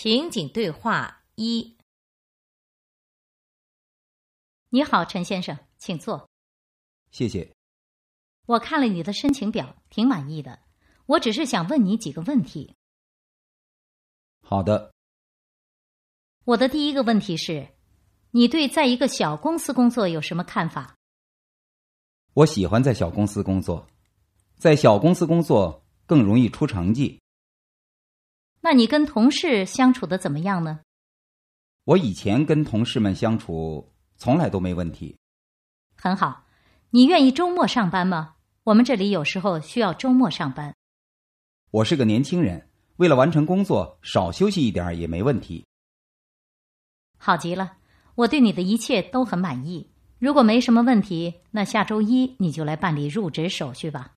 情景对话一：你好，陈先生，请坐。谢谢。我看了你的申请表，挺满意的。我只是想问你几个问题。好的。我的第一个问题是，你对在一个小公司工作有什么看法？我喜欢在小公司工作，在小公司工作更容易出成绩。那你跟同事相处的怎么样呢？我以前跟同事们相处从来都没问题。很好，你愿意周末上班吗？我们这里有时候需要周末上班。我是个年轻人，为了完成工作，少休息一点也没问题。好极了，我对你的一切都很满意。如果没什么问题，那下周一你就来办理入职手续吧。